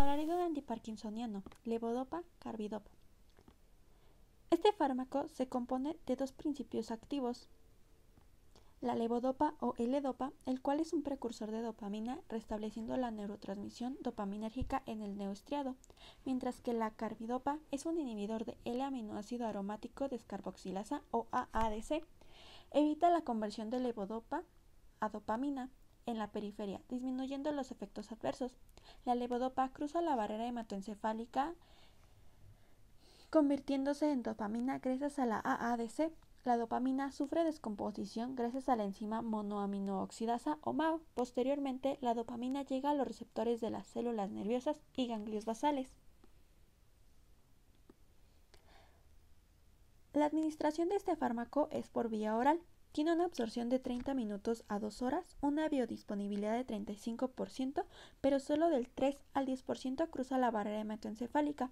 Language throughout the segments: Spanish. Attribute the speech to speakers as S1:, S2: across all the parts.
S1: antiparkinsoniano, levodopa, carbidopa. Este fármaco se compone de dos principios activos, la levodopa o L-dopa, el cual es un precursor de dopamina, restableciendo la neurotransmisión dopaminérgica en el neoestriado, mientras que la carbidopa es un inhibidor de L-aminoácido aromático descarboxilasa o AADC. Evita la conversión de levodopa a dopamina, en la periferia, disminuyendo los efectos adversos. La levodopa cruza la barrera hematoencefálica convirtiéndose en dopamina gracias a la AADC. La dopamina sufre descomposición gracias a la enzima monoaminooxidasa o MAO. Posteriormente, la dopamina llega a los receptores de las células nerviosas y ganglios basales. La administración de este fármaco es por vía oral tiene una absorción de 30 minutos a 2 horas, una biodisponibilidad de 35%, pero solo del 3 al 10% cruza la barrera hematoencefálica.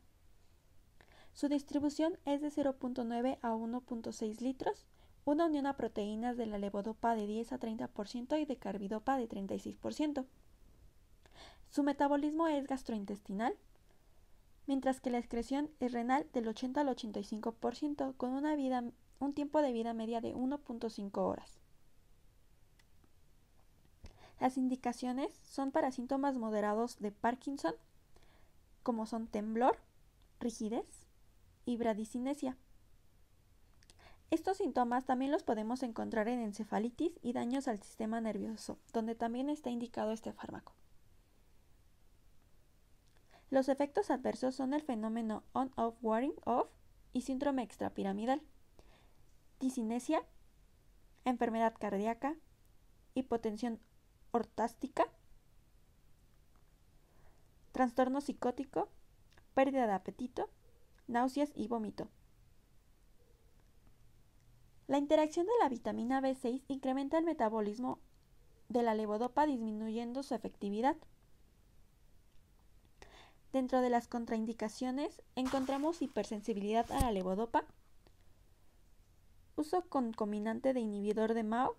S1: Su distribución es de 0.9 a 1.6 litros, una unión a proteínas de la levodopa de 10 a 30% y de carbidopa de 36%. Su metabolismo es gastrointestinal, mientras que la excreción es renal del 80 al 85%, con una vida un tiempo de vida media de 1.5 horas. Las indicaciones son para síntomas moderados de Parkinson, como son temblor, rigidez y bradicinesia. Estos síntomas también los podemos encontrar en encefalitis y daños al sistema nervioso, donde también está indicado este fármaco. Los efectos adversos son el fenómeno on-off wearing off y síndrome extrapiramidal disinesia, enfermedad cardíaca, hipotensión ortástica, trastorno psicótico, pérdida de apetito, náuseas y vómito. La interacción de la vitamina B6 incrementa el metabolismo de la levodopa disminuyendo su efectividad. Dentro de las contraindicaciones encontramos hipersensibilidad a la levodopa, uso concominante de inhibidor de MAO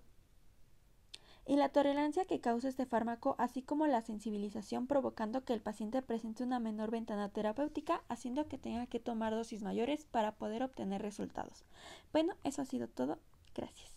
S1: y la tolerancia que causa este fármaco, así como la sensibilización provocando que el paciente presente una menor ventana terapéutica, haciendo que tenga que tomar dosis mayores para poder obtener resultados. Bueno, eso ha sido todo. Gracias.